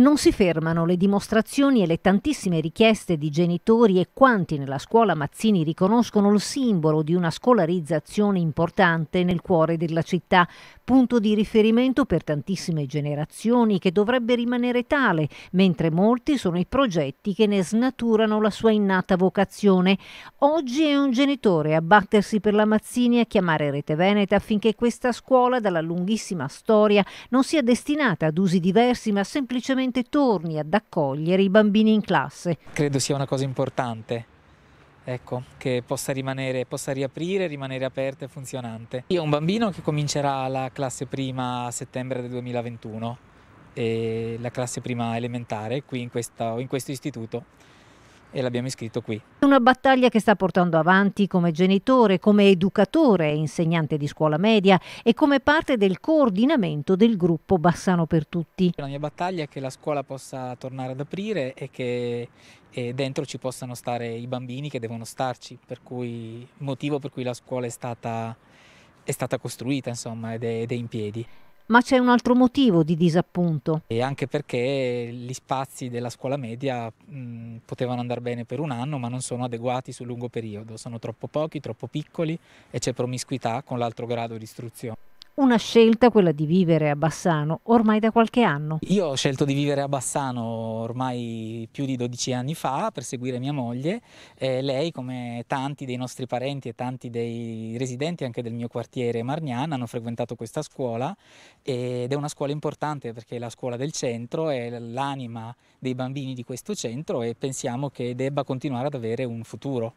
Non si fermano le dimostrazioni e le tantissime richieste di genitori e quanti nella scuola Mazzini riconoscono il simbolo di una scolarizzazione importante nel cuore della città, punto di riferimento per tantissime generazioni che dovrebbe rimanere tale, mentre molti sono i progetti che ne snaturano la sua innata vocazione. Oggi è un genitore a battersi per la Mazzini e a chiamare Rete Veneta affinché questa scuola, dalla lunghissima storia, non sia destinata ad usi diversi ma semplicemente finalmente torni ad accogliere i bambini in classe. Credo sia una cosa importante, ecco, che possa rimanere, possa riaprire, rimanere aperta e funzionante. Io ho un bambino che comincerà la classe prima a settembre del 2021, la classe prima elementare qui in, questa, in questo istituto e l'abbiamo iscritto qui. Una battaglia che sta portando avanti come genitore, come educatore e insegnante di scuola media e come parte del coordinamento del gruppo Bassano per Tutti. La mia battaglia è che la scuola possa tornare ad aprire e che e dentro ci possano stare i bambini che devono starci, per cui, motivo per cui la scuola è stata, è stata costruita insomma, ed è, ed è in piedi ma c'è un altro motivo di disappunto. E anche perché gli spazi della scuola media mh, potevano andare bene per un anno, ma non sono adeguati sul lungo periodo, sono troppo pochi, troppo piccoli e c'è promiscuità con l'altro grado di istruzione. Una scelta quella di vivere a Bassano ormai da qualche anno. Io ho scelto di vivere a Bassano ormai più di 12 anni fa per seguire mia moglie. Eh, lei, come tanti dei nostri parenti e tanti dei residenti anche del mio quartiere Margnana, hanno frequentato questa scuola ed è una scuola importante perché è la scuola del centro, è l'anima dei bambini di questo centro e pensiamo che debba continuare ad avere un futuro.